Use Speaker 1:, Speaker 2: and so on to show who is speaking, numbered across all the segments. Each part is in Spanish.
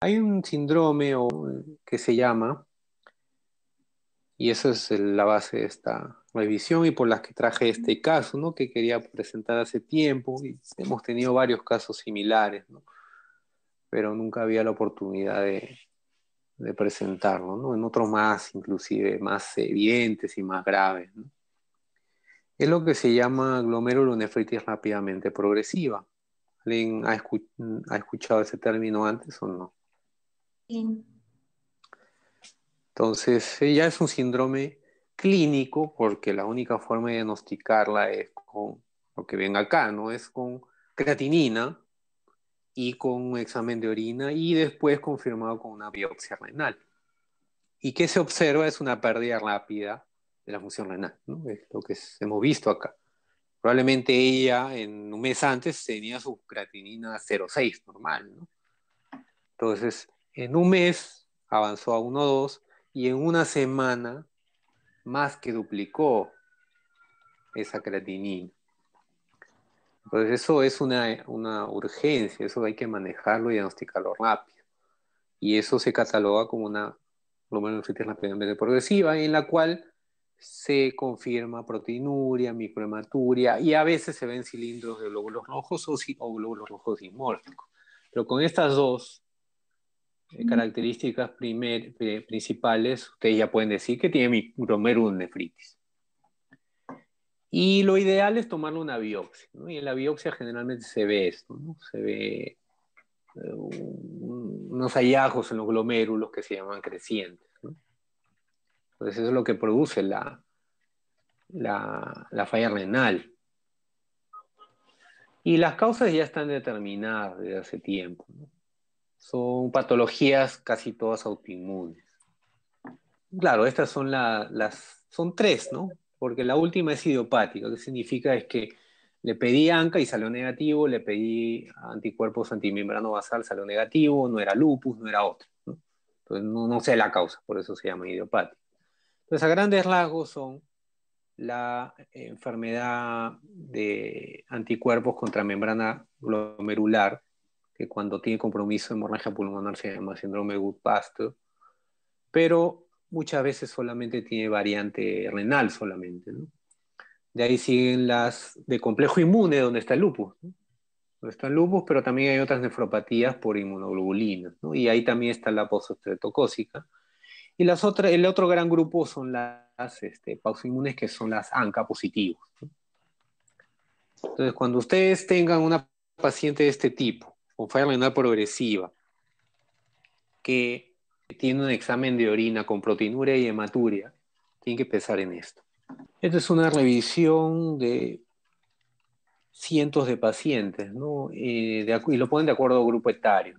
Speaker 1: Hay un síndrome que se llama, y esa es la base de esta revisión y por las que traje este caso, ¿no? que quería presentar hace tiempo, y hemos tenido varios casos similares, ¿no? pero nunca había la oportunidad de, presentarlo, ¿no? en otros más, inclusive más evidentes y más graves. Es lo que se llama glomerulonefritis rápidamente progresiva. ¿Alguien ha, escuchado ese término antes o no? Entonces, ella es un síndrome clínico porque la única forma de diagnosticarla es con lo que ven acá, ¿no? Es con creatinina y con un examen de orina y después confirmado con una biopsia renal. Y qué se observa es una pérdida rápida de la función renal, ¿no? Es lo que hemos visto acá. Probablemente ella en un mes antes tenía su creatinina 0,6 normal, ¿no? Entonces, en un mes avanzó a 1.2 y en una semana más que duplicó esa creatinina. Entonces eso es una, urgencia, eso hay que manejarlo y diagnosticarlo rápido. Y eso se cataloga como una glomerulonefritis rápidamente progresiva, en la cual se confirma proteinuria, microhematuria y a veces se ven cilindros de glóbulos rojos o, o glóbulos rojos dimórficos. Pero con estas dos eh, características primer, eh, principales, ustedes ya pueden decir que tiene nefritis. Y lo ideal es tomarle una biopsia, Y en la biopsia generalmente se ve esto, ¿no? Se ve eh, unos hallazgos en los glomérulos que se llaman crecientes, Entonces eso es lo que produce la, la, falla renal. Y las causas ya están determinadas desde hace tiempo, son patologías casi todas autoinmunes. Claro, estas son las, son tres, ¿no? Porque la última es idiopática, que significa es que le pedí ANCA y salió negativo, le pedí anticuerpos antimembrano basal, salió negativo, no era lupus, no era otro. ¿no? Entonces no, no sé la causa, por eso se llama idiopática. Entonces a grandes rasgos son la enfermedad de anticuerpos contra membrana glomerular que cuando tiene compromiso de hemorragia pulmonar se llama síndrome de wood pero muchas veces solamente tiene variante renal solamente. ¿no? De ahí siguen las de complejo inmune, donde está el lupus. Donde está el lupus, pero también hay otras nefropatías por inmunoglobulina, Y ahí también está la posostretocósica. Y las otras, el otro gran grupo son las este, pausinmunes, que son las ANCA positivos. Entonces, cuando ustedes tengan una paciente de este tipo, o falla renal progresiva, que tiene un examen de orina con proteinuria y hematuria, tiene que pensar en esto. Esta es una revisión de cientos de pacientes, ¿no? Eh, y lo ponen de acuerdo a grupo etario,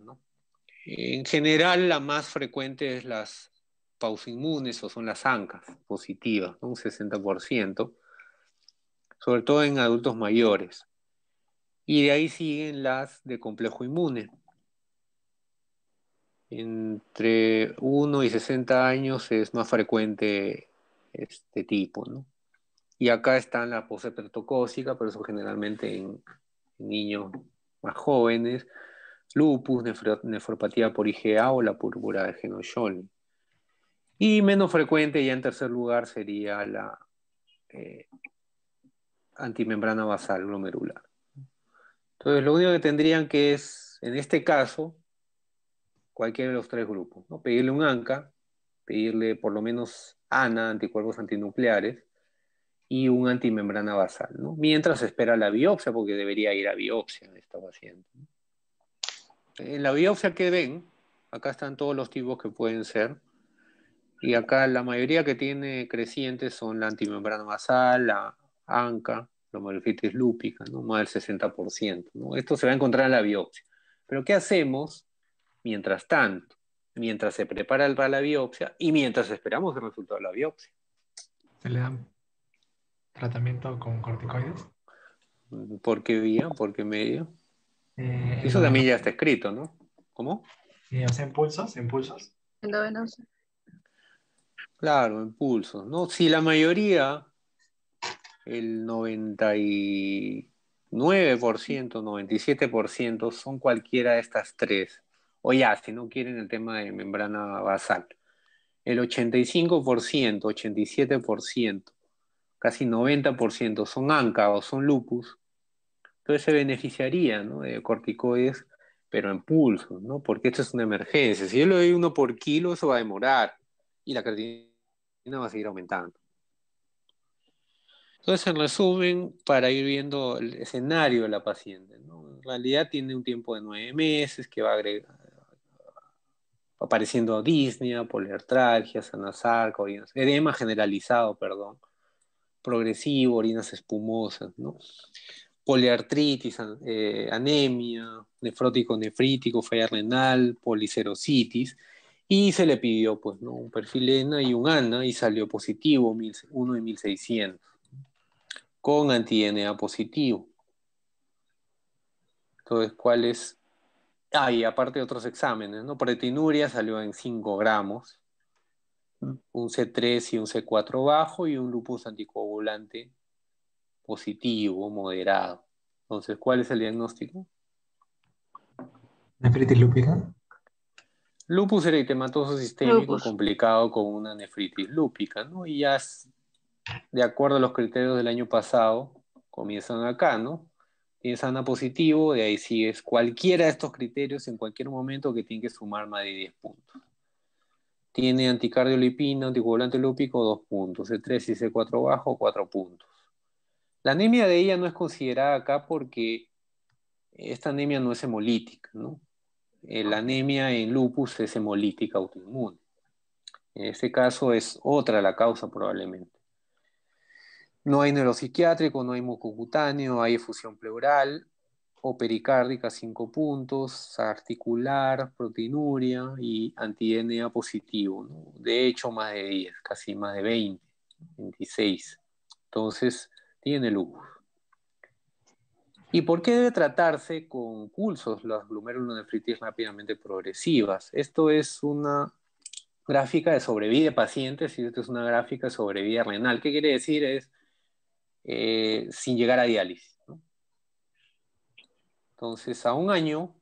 Speaker 1: En general, la más frecuente es las pausinmunes o son las ancas positivas, un 60%, sobre todo en adultos mayores. Y de ahí siguen las de complejo inmune. Entre 1 y 60 años es más frecuente este tipo, Y acá están la posepertocósica, pero eso generalmente en, niños más jóvenes, lupus, nefropatía por IgA o la púrpura de Henoch-Schönlein Y menos frecuente, ya en tercer lugar, sería la eh, antimembrana basal glomerular. Entonces, lo único que tendrían que es, en este caso, cualquiera de los tres grupos, ¿no? pedirle un ANCA, pedirle por lo menos ANA, anticuerpos antinucleares, y un antimembrana basal, ¿no? mientras espera la biopsia, porque debería ir a biopsia en esta paciente. En la biopsia que ven, acá están todos los tipos que pueden ser, y acá la mayoría que tiene crecientes son la antimembrana basal, la ANCA, la lúpica, ¿no? más del 60%. ¿no? Esto se va a encontrar en la biopsia. Pero ¿qué hacemos mientras tanto? Mientras se prepara para la biopsia y mientras esperamos el resultado de la biopsia. ¿Se le da tratamiento con corticoides? ¿Por qué vía? ¿Por qué medio? Eh, Eso también ya está escrito, ¿no? ¿Cómo? Eh, o sea, en pulsos, Claro, en ¿no? Si la mayoría el 99%, 97% son cualquiera de estas tres. O ya, si no quieren el tema de membrana basal. El 85%, 87%, casi 90% son ANCA o son lupus. Entonces se beneficiaría de corticoides, pero en pulso, ¿no? porque esto es una emergencia. Si yo le doy uno por kilo, eso va a demorar y la creatinina va a seguir aumentando. Entonces, en resumen, para ir viendo el escenario de la paciente, en realidad tiene un tiempo de nueve meses que va apareciendo disnea, poliartralgia, sanasarco, edema generalizado, perdón, progresivo, orinas espumosas, poliartritis, eh, anemia, nefrótico nefrítico, falla renal, policerositis, y se le pidió pues, un perfilena y un ANA y salió positivo, 1 de 1600 con anti positivo. Entonces, ¿cuál es? Ah, y aparte de otros exámenes, ¿no? Proteinuria salió en 5 gramos, un C3 y un C4 bajo y un lupus anticoagulante positivo, moderado. Entonces, ¿cuál es el diagnóstico? ¿Nefritis lúpica? Lupus eritematoso sistémico complicado con una nefritis lúpica, ¿no? Y ya de acuerdo a los criterios del año pasado, comienzan acá, ¿no? Tienes ANA positivo, de ahí sigues cualquiera de estos criterios en cualquier momento que tiene que sumar más de 10 puntos. Tiene anticardiolipina, anticoagulante lúpico, 2 puntos. C3 y C4 bajo, 4 puntos. La anemia de ella no es considerada acá porque esta anemia no es hemolítica, ¿no? Eh, la anemia en lupus es hemolítica autoinmune. En este caso es otra la causa probablemente. No hay neuropsiquiátrico, no hay mucocutáneo, hay efusión pleural o pericárdica cinco puntos, articular, proteinuria y anti positivo. De hecho, más de 10, casi más de 20, 26. Entonces, tiene lujo. ¿Y por qué debe tratarse con pulsos las glomerulonefritis rápidamente progresivas? Esto es una gráfica de sobrevida de pacientes y esto es una gráfica de sobrevida renal. ¿Qué quiere decir? Es eh, sin llegar a diálisis. Entonces, a un año,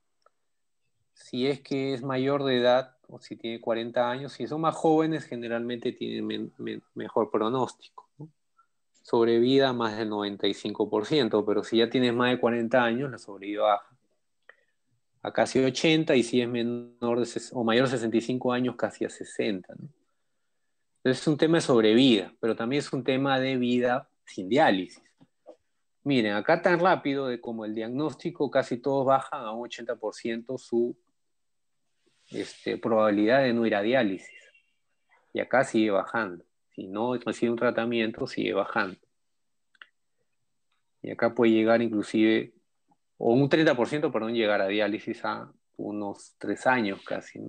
Speaker 1: si es que es mayor de edad o si tiene 40 años, si son más jóvenes, generalmente tienen mejor pronóstico. Sobrevida más del 95%, pero si ya tienes más de 40 años, la sobrevida baja a casi 80 y si es menor de, o mayor de 65 años, casi a 60. Entonces es un tema de sobrevida, pero también es un tema de vida sin diálisis. Miren, acá tan rápido de como el diagnóstico, casi todos bajan a un 80% su este, probabilidad de no ir a diálisis. Y acá sigue bajando. Si no recibe un tratamiento, sigue bajando. Y acá puede llegar inclusive, o un 30%, perdón, llegar a diálisis a unos tres años casi.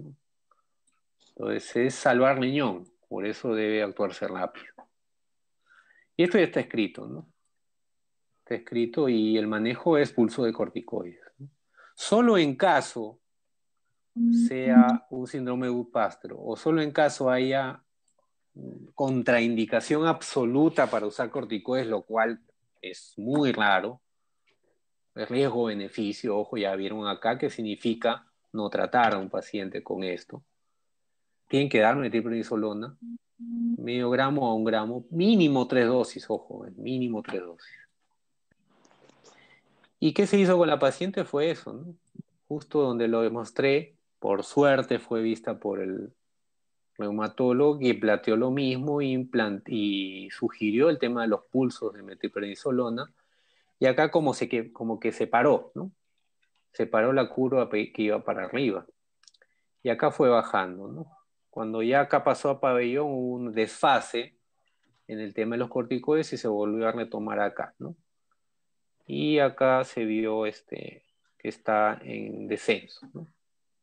Speaker 1: Entonces es salvar riñón, por eso debe actuarse rápido. Y esto ya está escrito, ¿no? Está escrito y el manejo es pulso de corticoides. Solo en caso sea un síndrome de o solo en caso haya contraindicación absoluta para usar corticoides, lo cual es muy raro. Riesgo-beneficio, ojo, ya vieron acá que significa no tratar a un paciente con esto tienen que dar triprednisolona, medio gramo a un gramo, mínimo tres dosis, ojo, eh, mínimo tres dosis. ¿Y qué se hizo con la paciente? Fue eso, ¿no? justo donde lo demostré, por suerte fue vista por el reumatólogo y planteó lo mismo y sugirió el tema de los pulsos de metilprednisolona. Y acá como, se que, como que se paró, ¿no? Se paró la curva que iba para arriba. Y acá fue bajando, ¿no? Cuando ya acá pasó a pabellón hubo un desfase en el tema de los corticoides y se volvió a retomar acá, ¿no? Y acá se vio este, que está en descenso,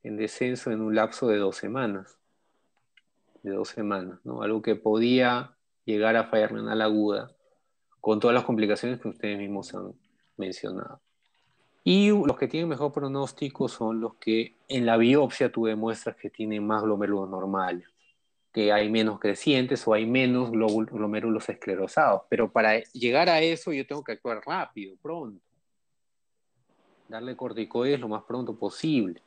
Speaker 1: En descenso en un lapso de dos semanas, de dos semanas, ¿no? Algo que podía llegar a en la aguda con todas las complicaciones que ustedes mismos han mencionado. Y los que tienen mejor pronóstico son los que en la biopsia tú demuestras que tienen más glomérulos normales, que hay menos crecientes o hay menos glomérulos esclerosados. Pero para llegar a eso yo tengo que actuar rápido, pronto. Darle corticoides lo más pronto posible.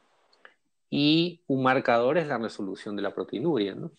Speaker 1: Y un marcador es la resolución de la proteinuria, ¿no?